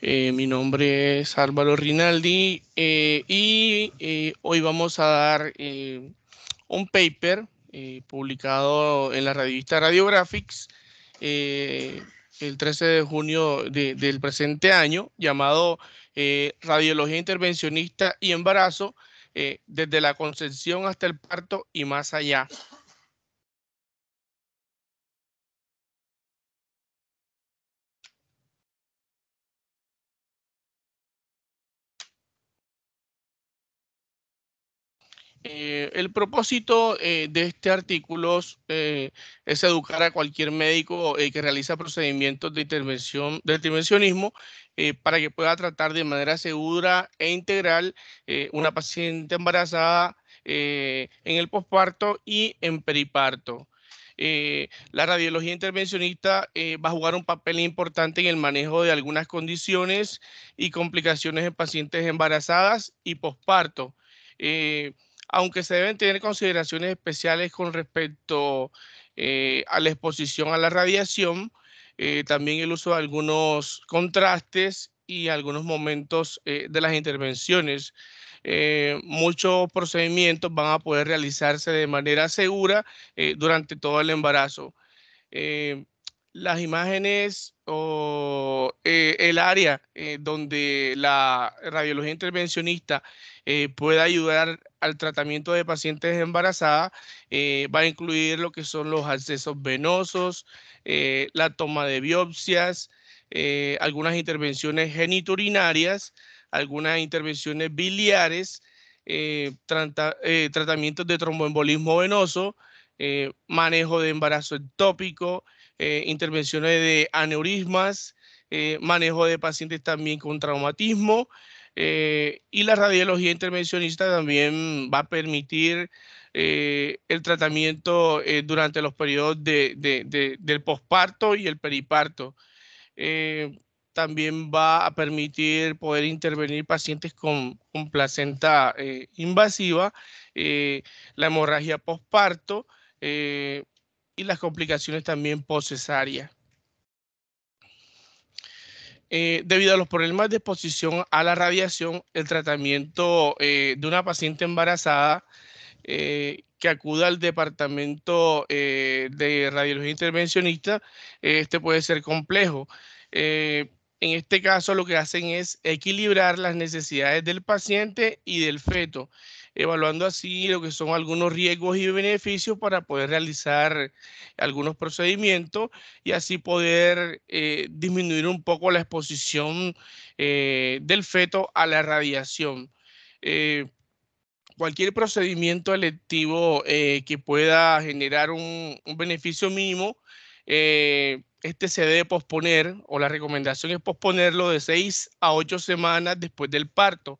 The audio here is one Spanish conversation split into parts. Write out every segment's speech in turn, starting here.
Eh, mi nombre es Álvaro Rinaldi eh, y eh, hoy vamos a dar un paper publicado en la revista Radiographics el 13 de junio del presente año llamado Radiología Intervencionista y Embarazo desde la concepción hasta el parto y más allá. Eh, el propósito eh, de este artículo eh, es educar a cualquier médico que realiza procedimientos de intervención, de intervencionismo, para que pueda tratar de manera segura e integral una paciente embarazada en el posparto y en periparto. la radiología intervencionista va a jugar un papel importante en el manejo de algunas condiciones y complicaciones en pacientes embarazadas y posparto aunque se deben tener consideraciones especiales con respecto eh, a la exposición a la radiación, eh, también el uso de algunos contrastes y algunos momentos eh, de las intervenciones. muchos procedimientos van a poder realizarse de manera segura durante todo el embarazo. las imágenes o el área donde la radiología intervencionista puede eh, pueda ayudar al tratamiento de pacientes embarazadas. Eh, va a incluir lo que son los accesos venosos, eh, la toma de biopsias, algunas intervenciones geniturinarias, algunas intervenciones biliares, tratamientos de tromboembolismo venoso, manejo de embarazo ectópico, intervenciones de aneurismas, manejo de pacientes también con traumatismo, eh, y la radiología intervencionista también va a permitir eh, el tratamiento eh, durante los periodos del posparto y el periparto. también va a permitir poder intervenir pacientes con, placenta invasiva, la hemorragia posparto y las complicaciones también posesarias. Eh, debido a los problemas de exposición a la radiación, el tratamiento eh, de una paciente embarazada eh, que acuda al departamento de radiología intervencionista, este puede ser complejo. en este caso lo que hacen es equilibrar las necesidades del paciente y del feto evaluando así lo que son algunos riesgos y beneficios para poder realizar algunos procedimientos y así poder eh, disminuir un poco la exposición eh, del feto a la radiación. Eh, cualquier procedimiento electivo que pueda generar un, un beneficio mínimo, este se debe posponer o la recomendación es posponerlo de seis a ocho semanas después del parto.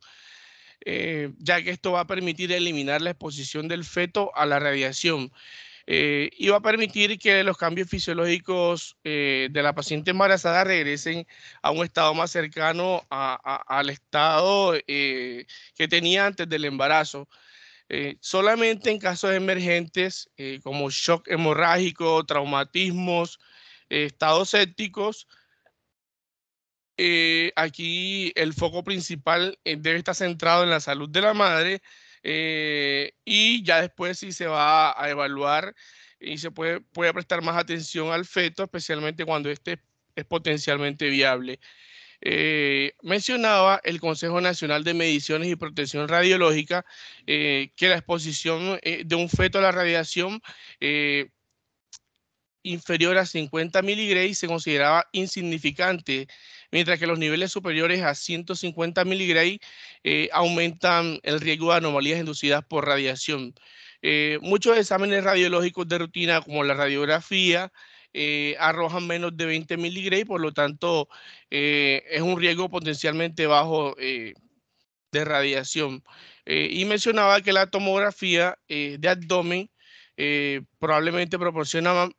Eh, ya que esto va a permitir eliminar la exposición del feto a la radiación. Eh, y va a permitir que los cambios fisiológicos eh, de la paciente embarazada regresen a un estado más cercano al estado que tenía antes del embarazo. solamente en casos emergentes como shock hemorrágico, traumatismos, estados sépticos, eh, aquí el foco principal eh, debe estar centrado en la salud de la madre eh, y ya después si se va a evaluar y se puede, puede prestar más atención al feto, especialmente cuando este es potencialmente viable. mencionaba el Consejo Nacional de Mediciones y Protección Radiológica que la exposición de un feto a la radiación inferior a 50 miligray se consideraba insignificante mientras que los niveles superiores a 150 miligray eh, aumentan el riesgo de anomalías inducidas por radiación. Eh, muchos exámenes radiológicos de rutina, como la radiografía, eh, arrojan menos de 20 miligray, por lo tanto, es un riesgo potencialmente bajo de radiación. y mencionaba que la tomografía de abdomen probablemente proporciona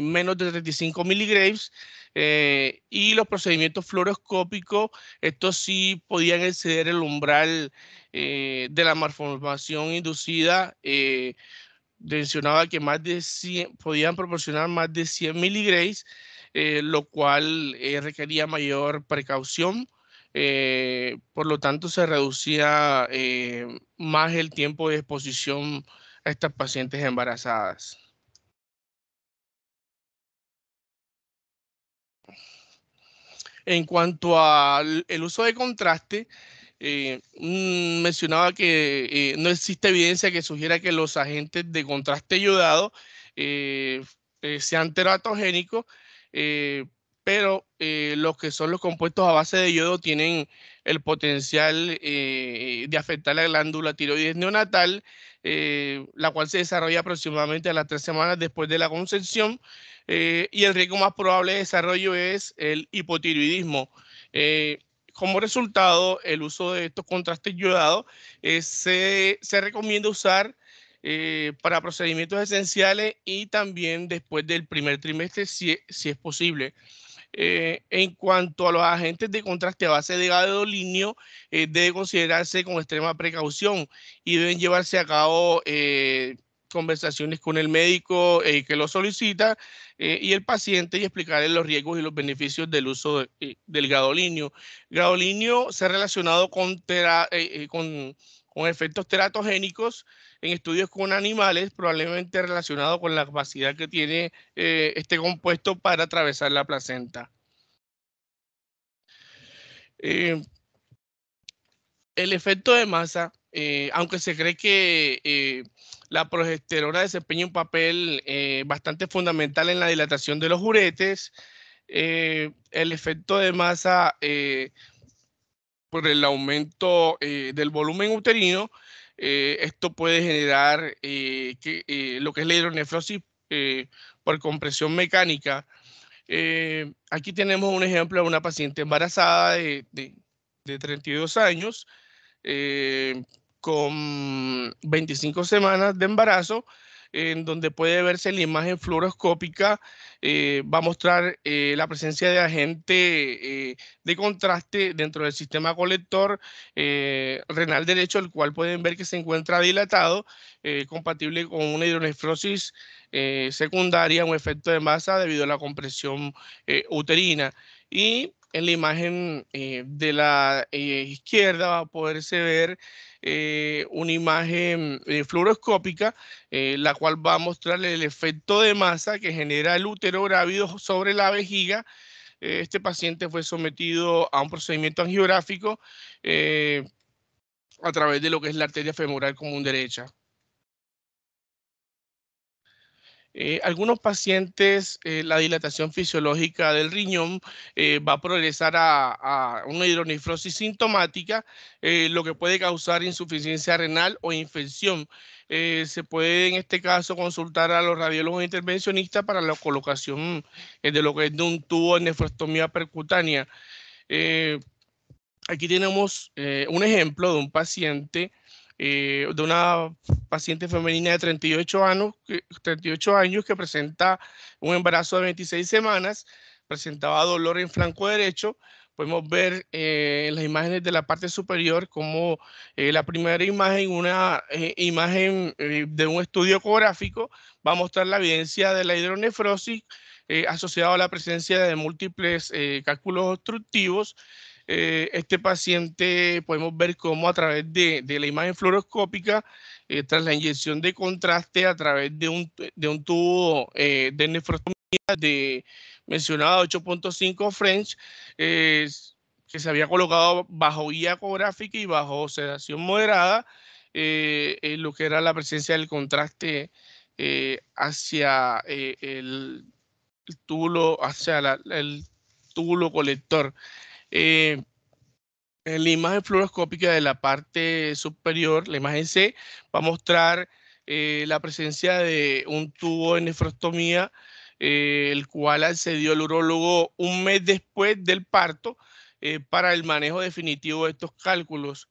menos de 35 miligrays eh, y los procedimientos fluoroscópicos, estos sí podían exceder el umbral eh, de la malformación inducida. Eh, mencionaba que más de podían proporcionar más de 100 miligrays, lo cual requería mayor precaución. por lo tanto, se reducía más el tiempo de exposición a estas pacientes embarazadas. En cuanto al uso de contraste, eh, mm, mencionaba que eh, no existe evidencia que sugiera que los agentes de contraste ayudado eh, sean teratogénicos, pero los que son los compuestos a base de yodo tienen el potencial de afectar la glándula tiroides neonatal, la cual se desarrolla aproximadamente a las tres semanas después de la concepción. Eh, y el riesgo más probable de desarrollo es el hipotiroidismo. Eh, como resultado, el uso de estos contrastes yodados eh, se, recomienda usar para procedimientos esenciales y también después del primer trimestre, si, es posible. en cuanto a los agentes de contraste a base de gadolinio, eh, debe considerarse con extrema precaución y deben llevarse a cabo conversaciones con el médico eh, que lo solicita eh, y el paciente y explicarle los riesgos y los beneficios del uso eh, del gadolinio. Gadolinio se ha relacionado con, con, efectos teratogénicos en estudios con animales, probablemente relacionado con la capacidad que tiene este compuesto para atravesar la placenta. el efecto de masa aunque se cree que la progesterona desempeña un papel eh, bastante fundamental en la dilatación de los uretes. Eh, el efecto de masa eh, por el aumento del volumen uterino, esto puede generar lo que es la hidronefrosis por compresión mecánica. aquí tenemos un ejemplo de una paciente embarazada de, de 32 años con 25 semanas de embarazo, en donde puede verse la imagen fluoroscópica, eh, va a mostrar eh, la presencia de agente eh, de contraste dentro del sistema colector renal derecho, el cual pueden ver que se encuentra dilatado, compatible con una hidronefrosis secundaria, un efecto de masa debido a la compresión uterina. Y en la imagen eh, de la eh, izquierda va a poderse ver eh, una imagen fluoroscópica, la cual va a mostrar el efecto de masa que genera el útero grávido sobre la vejiga. este paciente fue sometido a un procedimiento angiográfico a través de lo que es la arteria femoral común derecha. Eh, algunos pacientes, eh, la dilatación fisiológica del riñón eh, va a progresar a, una hidronefrosis sintomática, lo que puede causar insuficiencia renal o infección. se puede en este caso consultar a los radiólogos intervencionistas para la colocación de lo que es de un tubo en nefrostomía percutánea. aquí tenemos un ejemplo de un paciente eh, de una paciente femenina de 38 años, 38 años que presenta un embarazo de 26 semanas, presentaba dolor en flanco derecho. Podemos ver eh, en las imágenes de la parte superior como eh, la primera imagen, una imagen de un estudio ecográfico, va a mostrar la evidencia de la hidronefrosis asociada a la presencia de múltiples cálculos obstructivos eh, este paciente podemos ver cómo a través de, la imagen fluoroscópica, eh, tras la inyección de contraste a través de un, tubo eh, de nefrostomía de mencionada 8.5 French, que se había colocado bajo guía ecográfica y bajo sedación moderada, lo que era la presencia del contraste hacia el, el, hacia el túbulo colector. Eh, en la imagen fluoroscópica de la parte superior, la imagen C, va a mostrar eh, la presencia de un tubo de nefrostomía, eh, el cual accedió el urólogo un mes después del parto para el manejo definitivo de estos cálculos.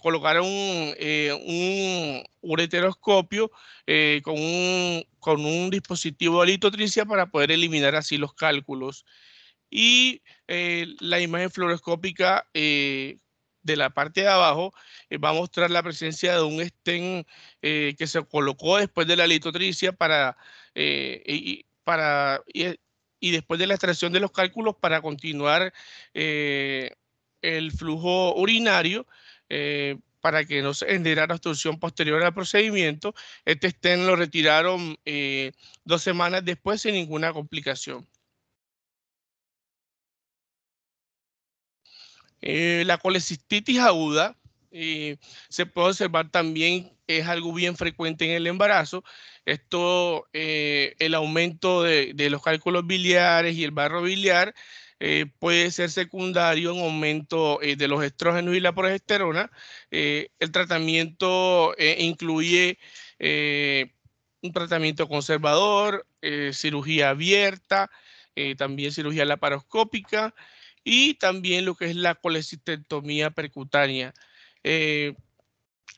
colocaron un ureteroscopio con, un, con, un, dispositivo de litotricia para poder eliminar así los cálculos y eh, la imagen fluoroscópica eh, de la parte de abajo eh, va a mostrar la presencia de un estén que se colocó después de la litotricia para, y, después de la extracción de los cálculos para continuar el flujo urinario para que no se generara obstrucción posterior al procedimiento. Este estén lo retiraron dos semanas después sin ninguna complicación. Eh, la colecistitis aguda eh, se puede observar también, es algo bien frecuente en el embarazo. Esto, eh, el aumento de, de, los cálculos biliares y el barro biliar puede ser secundario en aumento de los estrógenos y la progesterona. el tratamiento incluye un tratamiento conservador, cirugía abierta, también cirugía laparoscópica y también lo que es la colecistectomía percutánea. Eh,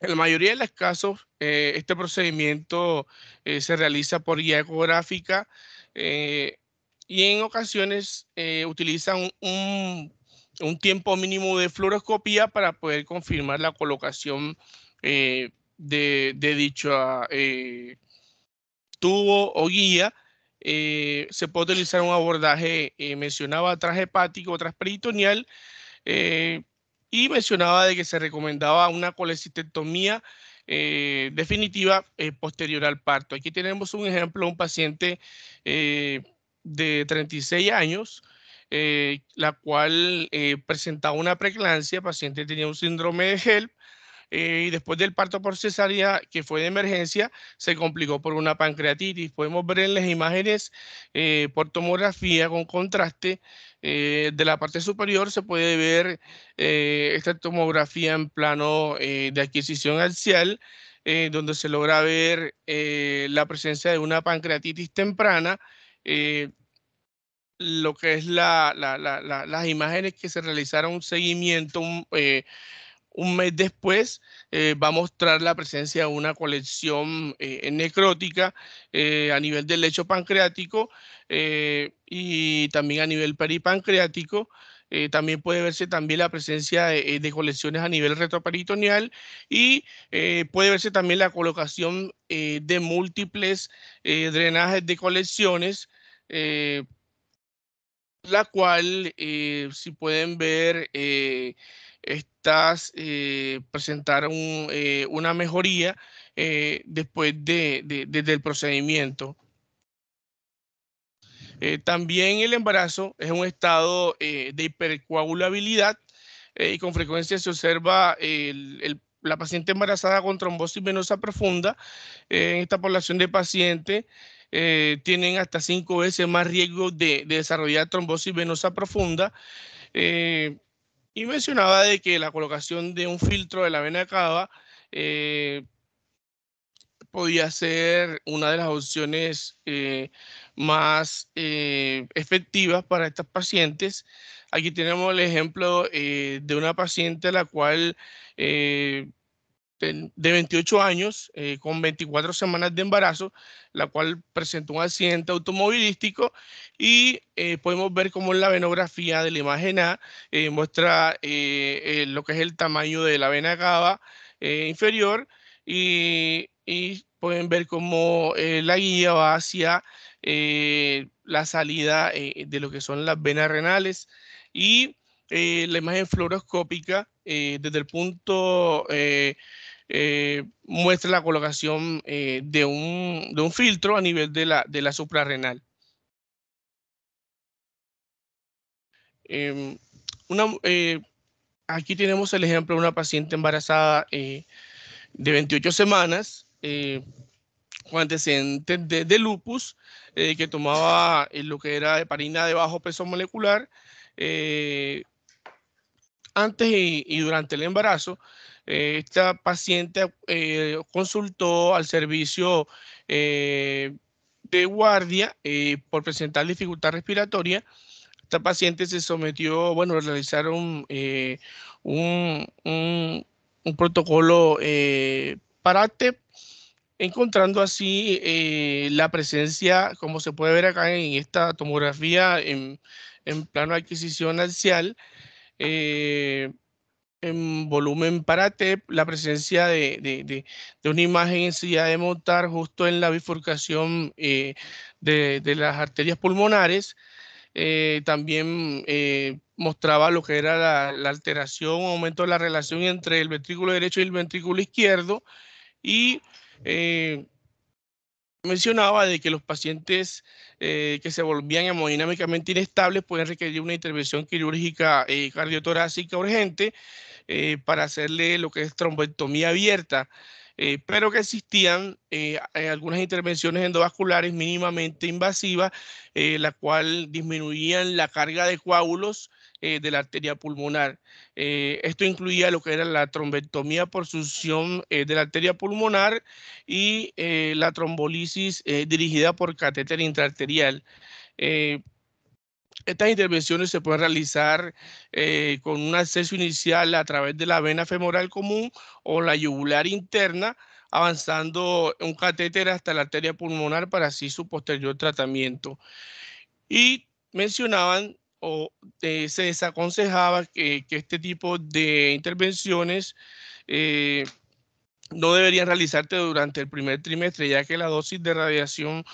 en la mayoría de los casos, eh, este procedimiento eh, se realiza por guía ecográfica y en ocasiones utilizan un, tiempo mínimo de fluoroscopía para poder confirmar la colocación de dicho ah, tubo o guía eh, se puede utilizar un abordaje, eh, mencionaba traje hepático, transperitoneal, eh, y mencionaba de que se recomendaba una colecistectomía eh, definitiva posterior al parto. Aquí tenemos un ejemplo, un paciente de 36 años, la cual presentaba una preclancia, el paciente tenía un síndrome de HELP, eh, y después del parto por cesárea, que fue de emergencia, se complicó por una pancreatitis. Podemos ver en las imágenes eh, por tomografía con contraste eh, de la parte superior, se puede ver esta tomografía en plano de adquisición axial, donde se logra ver la presencia de una pancreatitis temprana lo que es las imágenes que se realizaron un seguimiento un mes después eh, va a mostrar la presencia de una colección eh, necrótica eh, a nivel del lecho pancreático y también a nivel peripancreático. también puede verse también la presencia de, colecciones a nivel retroperitoneal y puede verse también la colocación de múltiples drenajes de colecciones, la cual, si pueden ver, estás eh, presentaron eh, una mejoría eh, después del procedimiento. también el embarazo es un estado de hipercoagulabilidad y con frecuencia se observa la paciente embarazada con trombosis venosa profunda. en esta población de pacientes tienen hasta cinco veces más riesgo de, desarrollar trombosis venosa profunda y mencionaba de que la colocación de un filtro de la vena cava eh, podía ser una de las opciones eh, más eh, efectivas para estas pacientes. Aquí tenemos el ejemplo de una paciente a la cual de 28 años, eh, con 24 semanas de embarazo, la cual presentó un accidente automovilístico y eh, podemos ver cómo la venografía de la imagen A eh, muestra lo que es el tamaño de la vena cava inferior y, y, pueden ver cómo la guía va hacia la salida de lo que son las venas renales y la imagen fluoroscópica desde el punto... Eh, muestra la colocación eh, de, un, filtro a nivel de la, suprarrenal. Em, eh, aquí tenemos el ejemplo de una paciente embarazada de 28 semanas con antecedentes de, lupus, que tomaba lo que era heparina de bajo peso molecular antes y, durante el embarazo, eh, esta paciente eh, consultó al servicio eh, de guardia por presentar dificultad respiratoria. Esta paciente se sometió, bueno, realizaron un, protocolo para TEP, encontrando así la presencia, como se puede ver acá en esta tomografía en, plano de adquisición axial, en volumen para TEP, la presencia de, una imagen en silla de montar justo en la bifurcación eh, de, las arterias pulmonares. Eh, también eh, mostraba lo que era la, la alteración aumento de la relación entre el ventrículo derecho y el ventrículo izquierdo. Y mencionaba de que los pacientes eh, que se volvían hemodinámicamente inestables pueden requerir una intervención quirúrgica eh, cardiotorácica urgente eh, para hacerle lo que es trombectomía abierta, pero que existían algunas intervenciones endovasculares mínimamente invasivas, la cual disminuían la carga de coágulos eh, de la arteria pulmonar. Eh, esto incluía lo que era la trombectomía por succión eh, de la arteria pulmonar y la trombolisis dirigida por catéter intraarterial. Estas intervenciones se pueden realizar con un acceso inicial a través de la vena femoral común o la yugular interna, avanzando un catéter hasta la arteria pulmonar para así su posterior tratamiento. Y mencionaban o eh, se desaconsejaba que, este tipo de intervenciones eh, no deberían realizarse durante el primer trimestre, ya que la dosis de radiación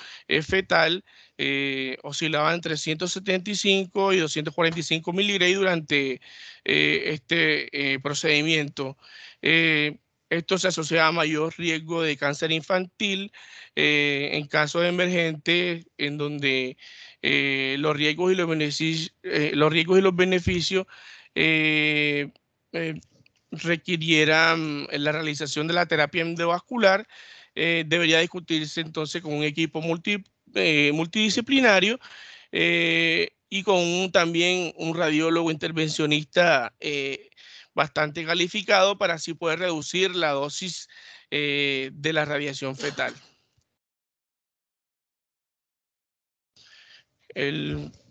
fetal eh, oscilaba entre 175 y 245 miligrey durante este procedimiento. Esto se asociaba a mayor riesgo de cáncer infantil eh, en casos emergentes en donde eh, eh, los riesgos y los beneficios, los riesgos y los beneficios eh, requirieran la realización de la terapia endovascular, eh, debería discutirse entonces con un equipo multidisciplinario y con también un radiólogo intervencionista bastante calificado para así poder reducir la dosis de la radiación fetal.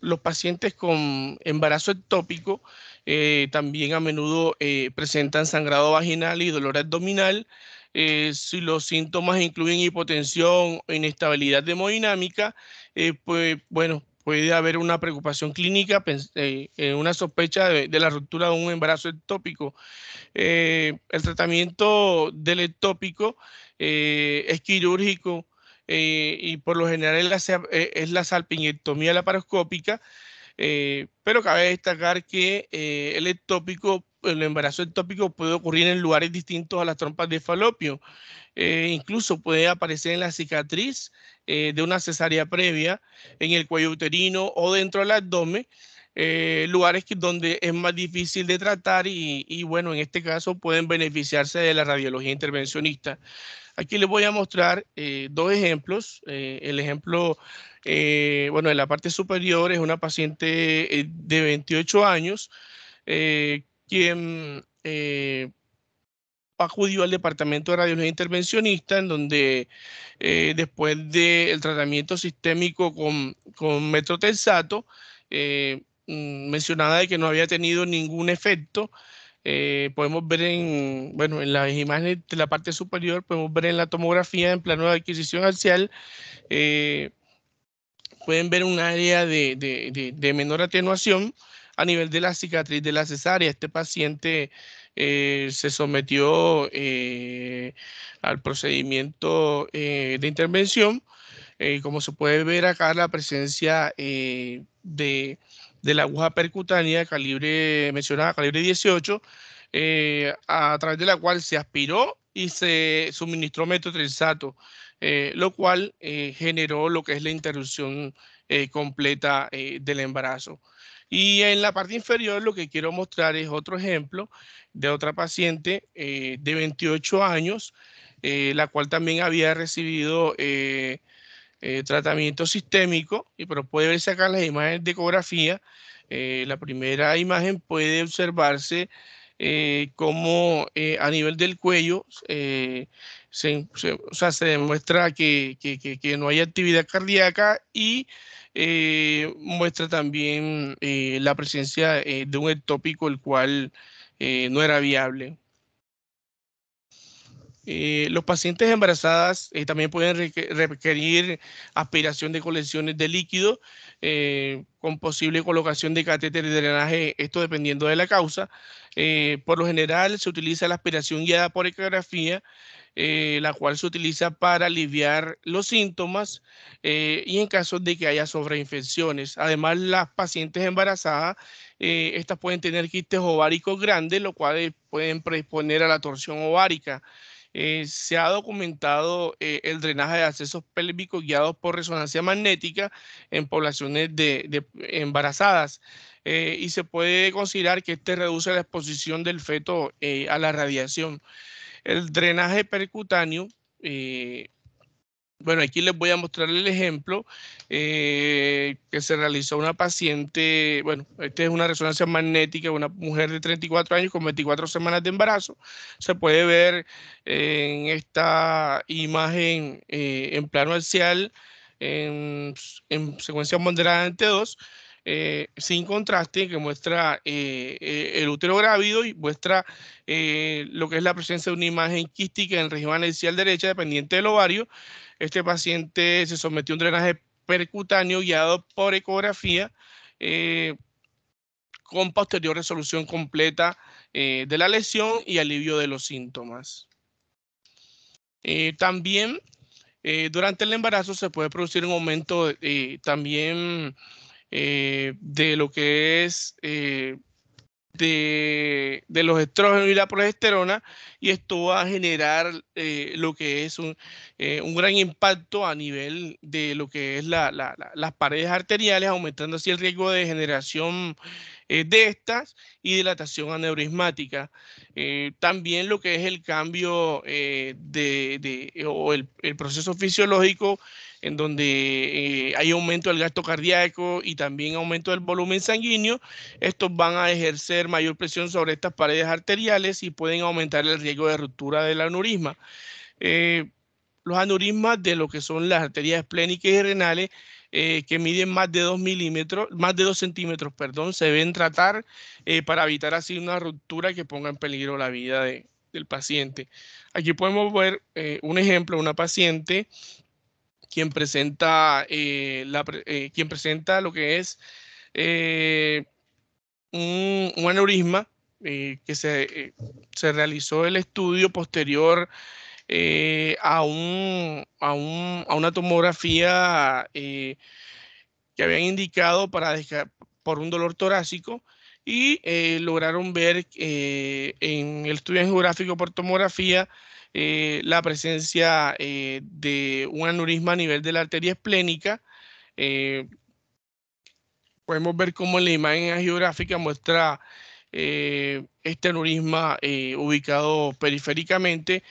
los pacientes con embarazo ectópico eh, también a menudo eh, presentan sangrado vaginal y dolor abdominal. Eh, si los síntomas incluyen hipotensión o inestabilidad hemodinámica, pues bueno, puede haber una preocupación clínica, una sospecha de, la ruptura de un embarazo ectópico. el tratamiento del ectópico es quirúrgico eh, y por lo general es la, eh, es salpingectomía laparoscópica, eh, pero cabe destacar que el ectópico, el embarazo ectópico puede ocurrir en lugares distintos a las trompas de falopio, incluso puede aparecer en la cicatriz de una cesárea previa, en el cuello uterino o dentro del abdomen, eh, lugares donde es más difícil de tratar y, bueno, en este caso pueden beneficiarse de la radiología intervencionista. Aquí les voy a mostrar eh, dos ejemplos. Eh, el ejemplo, bueno, en la parte superior es una paciente de 28 años quien acudió al departamento de radiología intervencionista, en donde después del tratamiento sistémico con, con Mm, mencionada de que no había tenido ningún efecto. Eh, podemos ver en, bueno, en las imágenes de la parte superior, podemos ver en la tomografía en plano de adquisición axial, eh, pueden ver un área de, de, de, menor atenuación a nivel de la cicatriz de la cesárea. Este paciente eh, se sometió al procedimiento de intervención. como se puede ver acá, la presencia de de la aguja percutánea calibre mencionada, calibre 18, eh, a través de la cual se aspiró y se suministró metotrexato, eh, lo cual eh, generó lo que es la interrupción completa del embarazo. Y en la parte inferior lo que quiero mostrar es otro ejemplo de otra paciente de 28 años, la cual también había recibido eh, tratamiento sistémico, y pero puede verse acá las imágenes de ecografía. Eh, la primera imagen puede observarse eh, como a nivel del cuello se, o sea, se, demuestra que, que, no hay actividad cardíaca y muestra también la presencia de un ectópico el cual no era viable. Eh, los pacientes embarazadas eh, también pueden requerir aspiración de colecciones de líquido eh, con posible colocación de catéter de drenaje, esto dependiendo de la causa. por lo general se utiliza la aspiración guiada por ecografía, la cual se utiliza para aliviar los síntomas y en caso de que haya sobreinfecciones. Además, las pacientes embarazadas, estas pueden tener quistes ováricos grandes, lo cual pueden predisponer a la torsión ovárica. Eh, se ha documentado eh, el drenaje de accesos pélvicos guiados por resonancia magnética en poblaciones de, embarazadas. Eh, y se puede considerar que este reduce la exposición del feto a la radiación. El drenaje percutáneo bueno, aquí les voy a mostrar el ejemplo eh, que se realizó una paciente, bueno, esta es una resonancia magnética, de una mujer de 34 años con 24 semanas de embarazo. Se puede ver eh, en esta imagen eh, en plano axial, en, en secuencia t 2, sin contraste, que muestra el útero grávido y muestra lo que es la presencia de una imagen quística en región axial derecha, dependiente del ovario, este paciente se sometió a un drenaje percutáneo guiado por ecografía eh, con posterior resolución completa eh, de la lesión y alivio de los síntomas. Eh, también durante el embarazo se puede producir un aumento también de lo que es de, los estrógenos y la progesterona y esto va a generar eh, lo que es un, eh, un, gran impacto a nivel de lo que es las paredes arteriales, aumentando así el riesgo de generación eh, de estas y dilatación aneurismática. Eh, también lo que es el cambio eh, de, o el, el, proceso fisiológico en donde hay aumento del gasto cardíaco y también aumento del volumen sanguíneo, estos van a ejercer mayor presión sobre estas paredes arteriales y pueden aumentar el riesgo de ruptura del aneurisma. los aneurismas de lo que son las arterias esplénicas y renales eh, que miden más de 2 milímetros, más de dos centímetros, perdón, se deben tratar eh, para evitar así una ruptura que ponga en peligro la vida del paciente. Aquí podemos ver eh, un ejemplo, una paciente quien presenta, quien presenta lo que es un, aneurisma que se, se realizó el estudio posterior eh, a, una tomografía eh, que habían indicado para por un dolor torácico y eh, lograron ver en el estudio angiográfico por tomografía la presencia de un aneurisma a nivel de la arteria esplénica. podemos ver cómo la imagen angiográfica muestra eh, este aneurisma eh, ubicado periféricamente.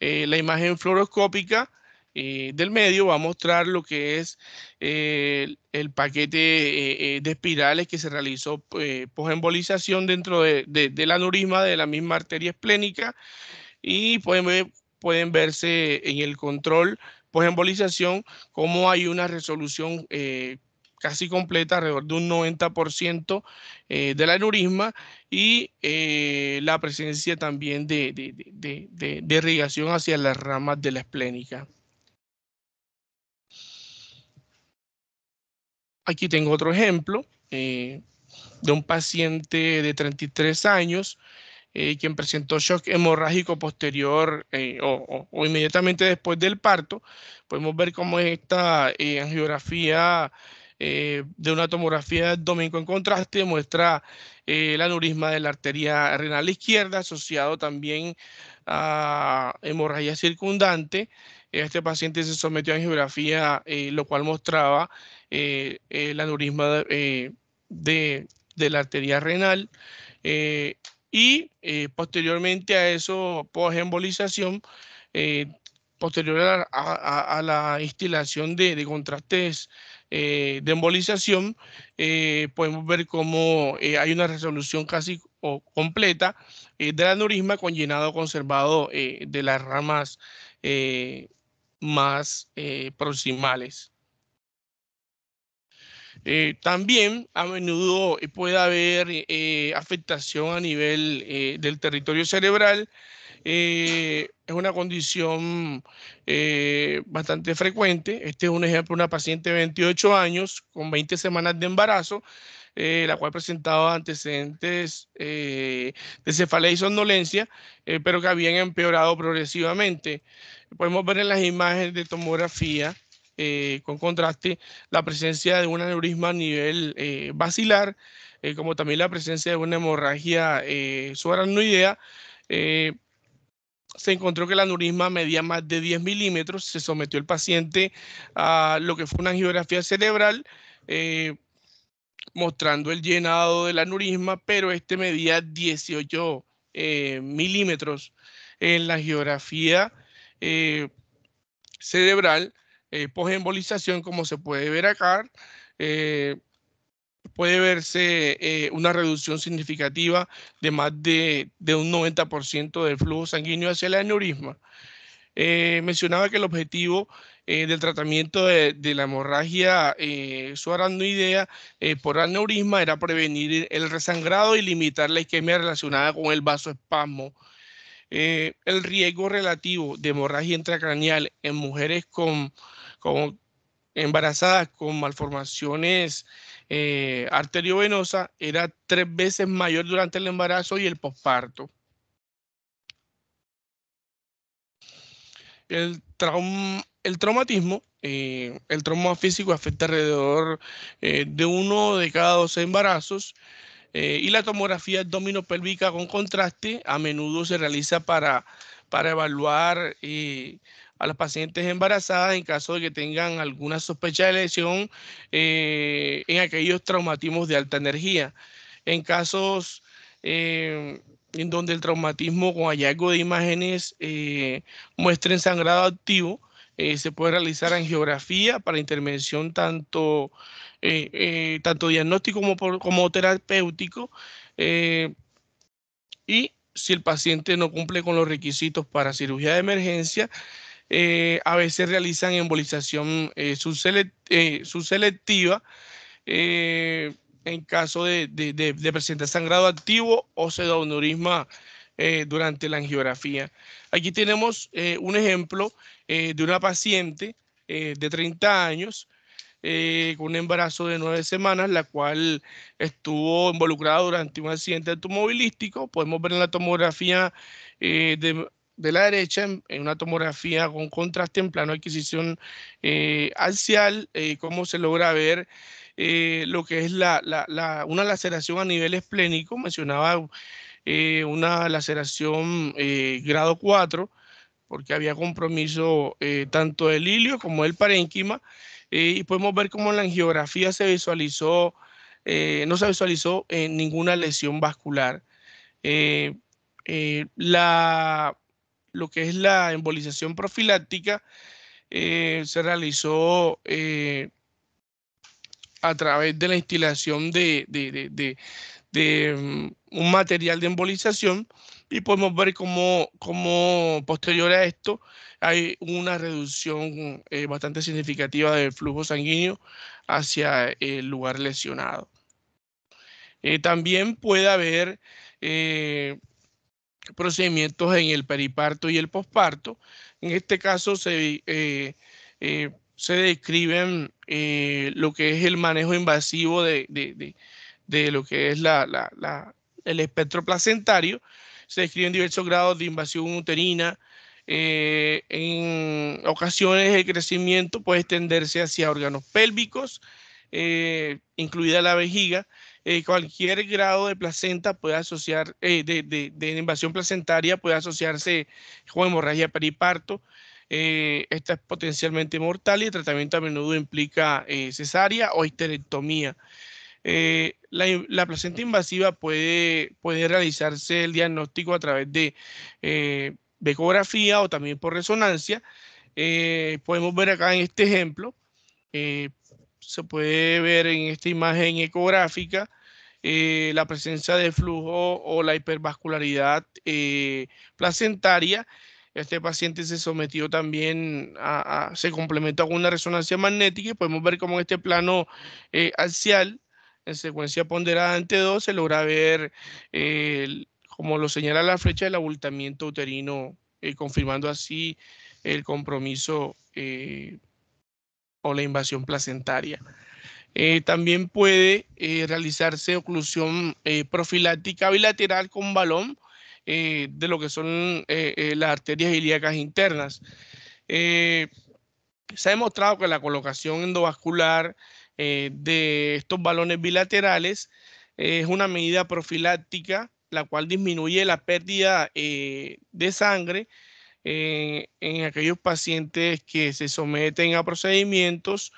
Eh, la imagen fluoroscópica del medio va a mostrar lo que es el paquete de espirales que se realizó posembolización dentro de, del aneurisma de la misma arteria esplénica y pueden, pueden verse en el control posembolización cómo hay una resolución eh, casi completa, alrededor de un 90% eh, del aneurisma y eh, la presencia también de, irrigación hacia las ramas de la esplénica. Aquí tengo otro ejemplo eh, de un paciente de 33 años quien presentó shock hemorrágico posterior o, o, inmediatamente después del parto. Podemos ver cómo esta angiografía eh, de una tomografía de en contraste muestra eh, el aneurisma de la arteria renal izquierda asociado también a hemorragia circundante. Este paciente se sometió a angiografía, eh, lo cual mostraba el eh, aneurisma de, la arteria renal. y posteriormente a eso, post embolización, posterior a, la instalación de, de contrastes eh, de embolización, eh, podemos ver cómo eh, hay una resolución casi o completa del aneurisma con llenado conservado de las ramas más proximales. también a menudo puede haber afectación a nivel del territorio cerebral eh, es una condición eh, bastante frecuente. Este es un ejemplo, una paciente de 28 años con 20 semanas de embarazo, eh, la cual presentaba antecedentes de cefalea y somnolencia, pero que habían empeorado progresivamente. Podemos ver en las imágenes de tomografía con contraste la presencia de un aneurisma a nivel eh, como también la presencia de una hemorragia subaracnoidea, se encontró que el aneurisma medía más de 10 milímetros, se sometió el paciente a lo que fue una angiografía cerebral, eh, mostrando el llenado del aneurisma, pero este medía 18 eh, milímetros en la geografía eh, cerebral, posembolización, como se puede ver acá, puede verse eh, una reducción significativa de más de, un 90% del flujo sanguíneo hacia el aneurisma. Eh, mencionaba que el objetivo eh, del tratamiento de, la hemorragia eh, por aneurisma era prevenir el resangrado y limitar la isquemia relacionada con el vasoespasmo. el riesgo relativo de hemorragia intracraneal en mujeres con embarazadas con malformaciones eh, arteriovenosa era tres veces mayor durante el embarazo y el posparto. El, el traumatismo, eh, el trauma físico afecta alrededor eh, de uno de cada 12 embarazos y la tomografía pélvica con contraste a menudo se realiza para, para evaluar a las pacientes embarazadas en caso de que tengan alguna sospecha de lesión eh, en aquellos traumatismos de alta energía. En casos eh, en donde el traumatismo con hallazgo de imágenes eh, sangrado activo, eh, se puede realizar angiografía para intervención tanto, tanto diagnóstico como terapéutico. y si el paciente no cumple con los requisitos para cirugía de emergencia, eh, a veces realizan embolización eh, subselectiva eh, en caso de, de, de, sangrado activo o pseudoneurisma durante la angiografía. Aquí tenemos un ejemplo de una paciente de 30 años con un embarazo de nueve semanas, la cual estuvo involucrada durante un accidente automovilístico. Podemos ver en la tomografía de de la derecha en, una tomografía con contraste en plano de adquisición eh, axial, eh, cómo se logra ver eh, lo que es una laceración a nivel esplénico, mencionaba eh, una laceración grado 4, porque había compromiso tanto del ilio como del parénquima, y podemos ver cómo en la angiografía se visualizó, no se visualizó ninguna lesión vascular. la, lo que es la embolización profiláctica eh, se realizó eh, a través de la instalación de, mm, un material de embolización y podemos ver cómo, posterior a esto hay una reducción eh, bastante significativa del flujo sanguíneo hacia el lugar lesionado. también puede haber procedimientos en el periparto y el posparto. En este caso se, eh, eh, describen eh, lo que es el manejo invasivo de, lo que es el espectro placentario. Se describen diversos grados de invasión uterina. en ocasiones el crecimiento puede extenderse hacia órganos pélvicos, incluida la vejiga. Eh, cualquier grado de placenta puede asociar, eh, de, invasión placentaria puede asociarse con hemorragia periparto. Eh, esta es potencialmente mortal y el tratamiento a menudo implica cesárea o histerectomía. La, placenta invasiva puede, puede realizarse el diagnóstico a través de ecografía o también por resonancia. podemos ver acá en este ejemplo se puede ver en esta imagen ecográfica eh, la presencia de flujo o la hipervascularidad eh, placentaria. Este paciente se sometió también a, se complementó con una resonancia magnética y podemos ver como en este plano eh, axial, en secuencia ponderada ante 2, se logra ver, como lo señala la flecha, el abultamiento uterino, confirmando así el compromiso o la invasión placentaria. Eh, también puede eh, realizarse oclusión eh, profiláctica bilateral con balón de lo que son las arterias ilíacas internas. se ha demostrado que la colocación endovascular de estos balones bilaterales es una medida profiláctica, la cual disminuye la pérdida de sangre en aquellos pacientes que se someten a procedimientos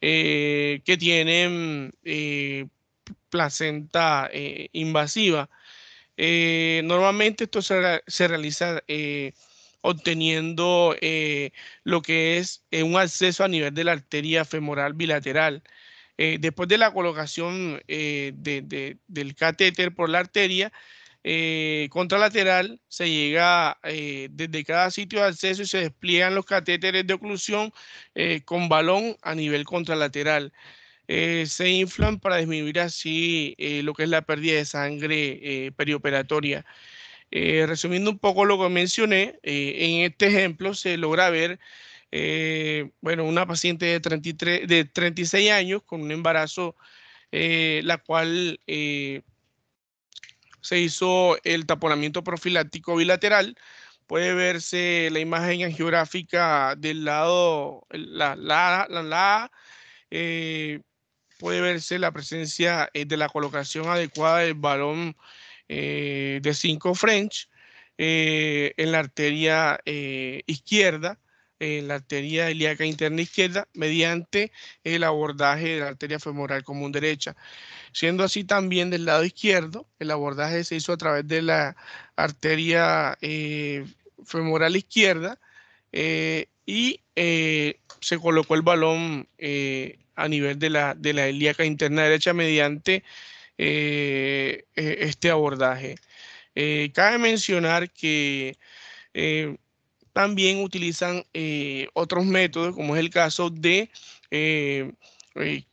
eh, que tienen eh, placenta eh, invasiva. normalmente esto se, realiza obteniendo lo que es un acceso a nivel de la arteria femoral bilateral. después de la colocación del catéter por la arteria, eh, contralateral, se llega eh, desde cada sitio de acceso y se despliegan los catéteres de oclusión eh, con balón a nivel contralateral. se inflan para disminuir así lo que es la pérdida de sangre perioperatoria. resumiendo un poco lo que mencioné, en este ejemplo se logra ver bueno, una paciente de, 33, de 36 años con un embarazo, la cual se hizo el taponamiento profiláctico bilateral. Puede verse la imagen geográfica del lado, la, la, la, eh, puede verse la presencia eh, de la colocación adecuada del balón eh, de 5 French en la arteria izquierda en la arteria ilíaca interna izquierda mediante el abordaje de la arteria femoral común derecha. Siendo así también del lado izquierdo, el abordaje se hizo a través de la arteria eh, femoral izquierda eh, y eh, se colocó el balón a nivel de la, de ilíaca interna derecha mediante e, este abordaje. cabe mencionar que también utilizan otros métodos, como es el caso de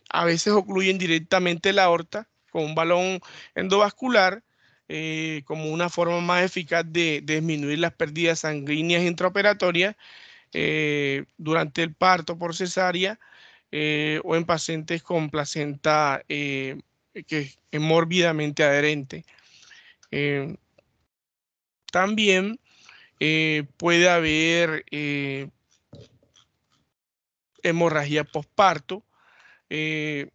a veces ocluyen directamente la aorta con un balón endovascular eh, como una forma más eficaz de, disminuir las pérdidas sanguíneas intraoperatorias eh, durante el parto por cesárea eh, o en pacientes con placenta que es mórbidamente adherente. también puede haber hemorragia postparto, eh,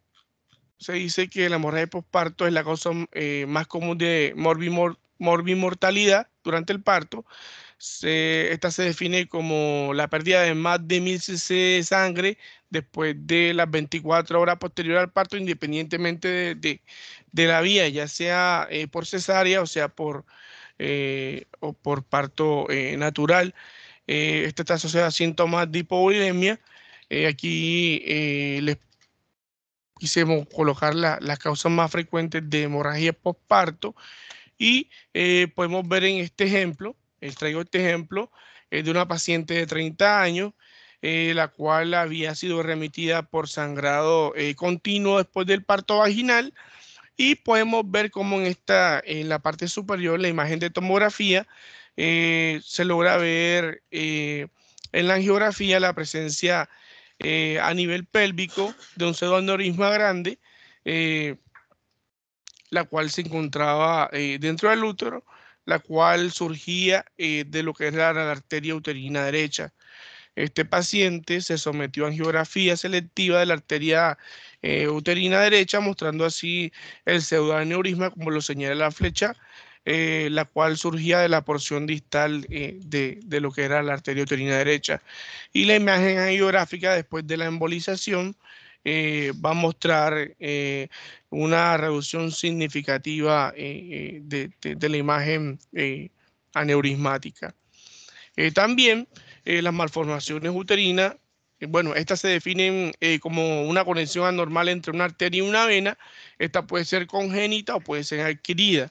se dice que la de posparto es la causa eh, más común de morbi morbimortalidad durante el parto. esta se define como la pérdida de más de 1000 cc de sangre después de las 24 horas posterior al parto, independientemente de, la vía, ya sea eh, por cesárea o sea por, o por parto natural. esta está asociada a síntomas de hipovolemia. aquí les quisimos colocar las causas más frecuentes de hemorragia postparto y eh, podemos ver en este ejemplo, les eh, traigo este ejemplo es eh, de una paciente de 30 años, la cual había sido remitida por sangrado continuo después del parto vaginal y podemos ver cómo en en la parte superior la imagen de tomografía se logra ver en la angiografía la presencia eh, a nivel pélvico de un pseudoaneurisma grande, eh, la cual se encontraba eh, dentro del útero, la cual surgía de lo que es la, arteria uterina derecha. Este paciente se sometió a angiografía selectiva de la arteria uterina derecha, mostrando así el pseudoaneurisma, como lo señala la flecha, eh, la cual surgía de la porción distal eh, de, lo que era la arteria uterina derecha. Y la imagen angiográfica después de la embolización eh, va a mostrar una reducción significativa de, la imagen aneurismática. también las malformaciones uterinas bueno, estas se definen como una conexión anormal entre una arteria y una vena. Esta puede ser congénita o puede ser adquirida.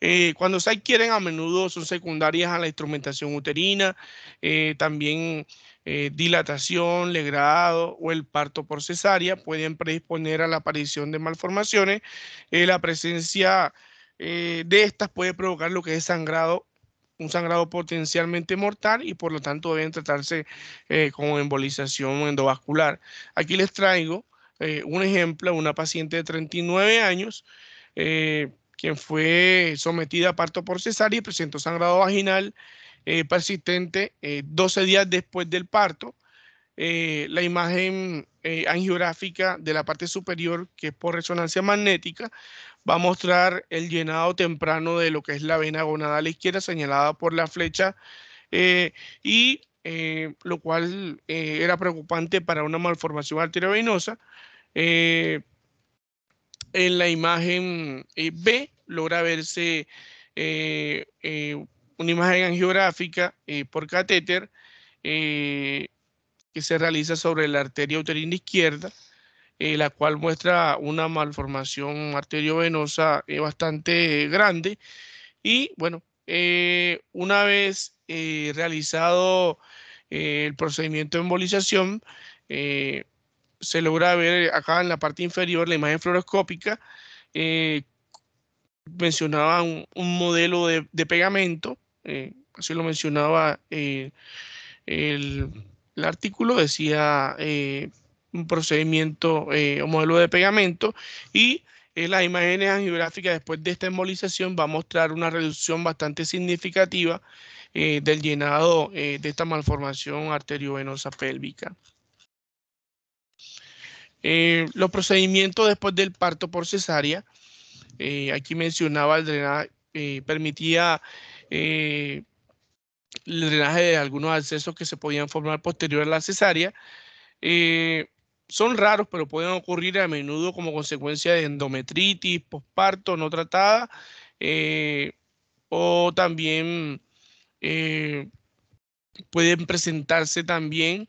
Eh, cuando se adquieren a menudo son secundarias a la instrumentación uterina, eh, también eh, dilatación, legrado o el parto por cesárea pueden predisponer a la aparición de malformaciones. la presencia de estas puede provocar lo que es sangrado un sangrado potencialmente mortal y por lo tanto deben tratarse con embolización endovascular. Aquí les traigo un ejemplo, una paciente de 39 años, eh, quien fue sometida a parto por cesárea y presentó sangrado vaginal eh, persistente 12 eh, días después del parto. Eh, la imagen angiográfica de la parte superior, que es por resonancia magnética, va a mostrar el llenado temprano de lo que es la vena gonadal izquierda señalada por la flecha y lo cual era preocupante para una malformación arteriovenosa en la imagen eh, B logra verse eh, eh, una imagen angiográfica por catéter que se realiza sobre la arteria uterina izquierda, la cual muestra una malformación arteriovenosa bastante grande. Y bueno, una vez realizado el procedimiento de embolización, se logra ver acá en la parte inferior la imagen fluoroscópica. Eh, mencionaba un, modelo de, pegamento, así lo mencionaba el, artículo, decía un procedimiento o modelo de pegamento y las imágenes angiográficas después de esta embolización va a mostrar una reducción bastante significativa eh, del llenado eh, de esta malformación arteriovenosa pélvica. Eh, los procedimientos después del parto por cesárea, eh, aquí mencionaba el drenaje, eh, permitía el drenaje de algunos accesos que se podían formar posterior a la cesárea. son raros, pero pueden ocurrir a menudo como consecuencia de endometritis, posparto no tratada, o también pueden presentarse también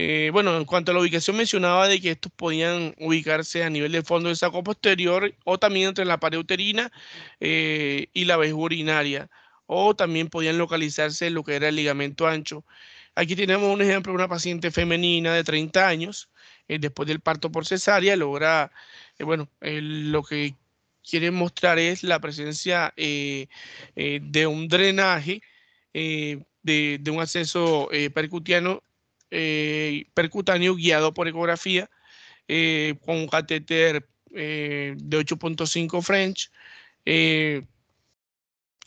eh, bueno, en cuanto a la ubicación mencionaba de que estos podían ubicarse a nivel del fondo del saco posterior o también entre la pared uterina eh, y la vejiga urinaria o también podían localizarse en lo que era el ligamento ancho. Aquí tenemos un ejemplo de una paciente femenina de 30 años, eh, después del parto por cesárea, logra, bueno, lo que quiere mostrar es la presencia de un drenaje de, un acceso percutiano eh, percutáneo guiado por ecografía eh, con un catéter eh, de 8.5 French.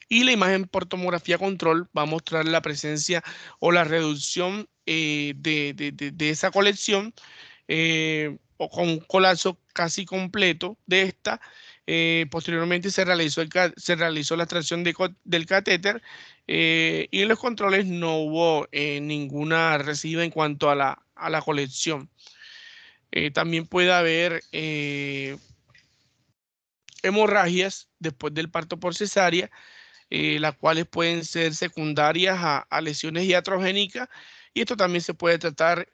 y la imagen por tomografía control va a mostrar la presencia o la reducción de, de, esa colección o con un colapso casi completo de esta eh, posteriormente se realizó, se realizó la extracción del catéter eh, y en los controles no hubo eh, ninguna residuo en cuanto a la, colección. también puede haber hemorragias después del parto por cesárea, las cuales pueden ser secundarias a, lesiones iatrogénicas y esto también se puede tratar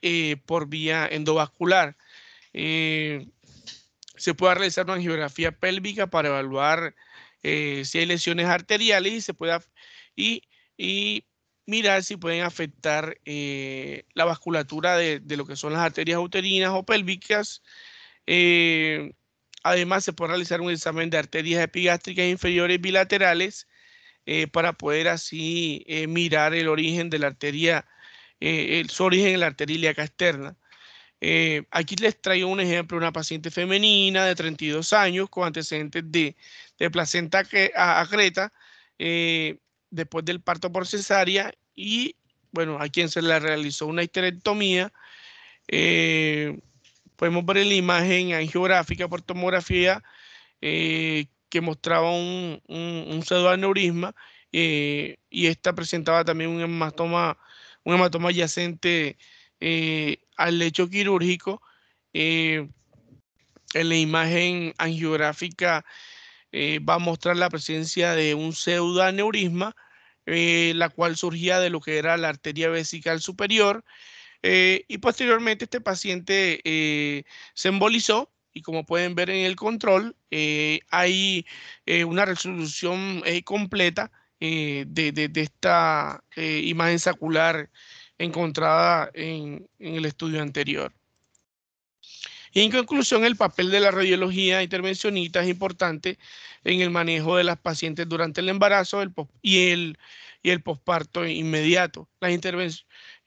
por vía endovascular se puede realizar una angiografía pélvica para evaluar eh, si hay lesiones arteriales y se pueda y, mirar si pueden afectar eh, la vasculatura de, lo que son las arterias uterinas o pélvicas. Eh, además, se puede realizar un examen de arterias epigástricas inferiores bilaterales para poder así mirar el origen de la arteria, su origen en la arteria ilíaca externa. Eh, aquí les traigo un ejemplo, una paciente femenina de 32 años con antecedentes de, placenta acreta eh, después del parto por cesárea y, bueno, a quien se le realizó una histerectomía. Eh, podemos ver la imagen angiográfica por tomografía que mostraba un, un, un pseudoaneurisma y esta presentaba también un hematoma, un hematoma yacente eh, al hecho quirúrgico. Eh, en la imagen angiográfica eh, va a mostrar la presencia de un pseudoaneurisma, la cual surgía de lo que era la arteria vesical superior. y posteriormente este paciente se embolizó y como pueden ver en el control, hay una resolución completa de, de, esta imagen sacular encontrada en, el estudio anterior. Y en conclusión, el papel de la radiología intervencionista es importante en el manejo de las pacientes durante el embarazo y el, y el posparto inmediato. Las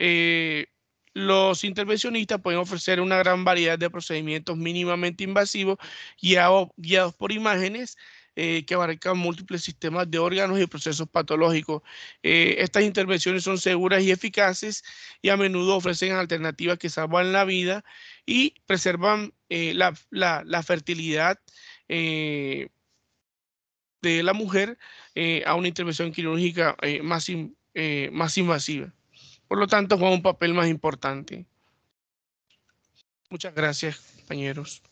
eh, los intervencionistas pueden ofrecer una gran variedad de procedimientos mínimamente invasivos y guiados por imágenes eh, que abarcan múltiples sistemas de órganos y procesos patológicos. Eh, estas intervenciones son seguras y eficaces y a menudo ofrecen alternativas que salvan la vida y preservan eh, la, fertilidad de la mujer a una intervención quirúrgica más, más invasiva. Por lo tanto, juega un papel más importante. Muchas gracias, compañeros.